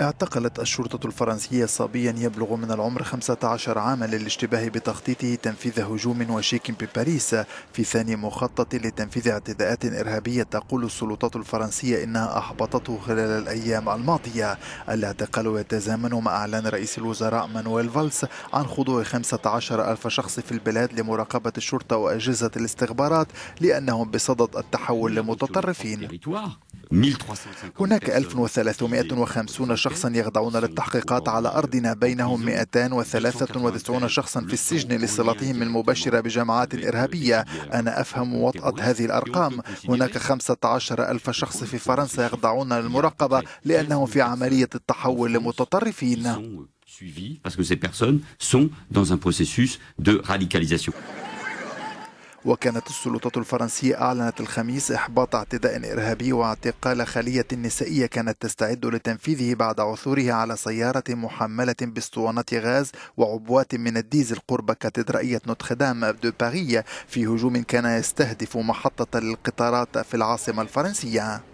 اعتقلت الشرطة الفرنسية صبيا يبلغ من العمر 15 عاما للاشتباه بتخطيطه تنفيذ هجوم وشيك بباريس في ثاني مخطط لتنفيذ اعتداءات إرهابية تقول السلطات الفرنسية إنها أحبطته خلال الأيام الماضية الاعتقال يتزامن مع إعلان رئيس الوزراء مانويل فالس عن خضوع 15 ألف شخص في البلاد لمراقبة الشرطة وأجهزة الاستخبارات لأنهم بصدد التحول لمتطرفين هناك 1350 شخصا يخضعون للتحقيقات على أرضنا بينهم 293 شخصا في السجن لاصطلاتهم المباشرة بجماعات إرهابية أنا أفهم وطأة هذه الأرقام هناك 15 ألف شخص في فرنسا يخضعون للمراقبة لأنهم في عملية التحول لمتطرفين parce que ces personnes sont dans un processus de radicalisation. وكانت السلطات الفرنسية أعلنت الخميس إحباط اعتداء إرهابي واعتقال خلية نسائية كانت تستعد لتنفيذه بعد عثورها على سيارة محملة باسطوانات غاز وعبوات من الديزل قرب كاتدرائية نوتردام دو باري في هجوم كان يستهدف محطة القطارات في العاصمة الفرنسية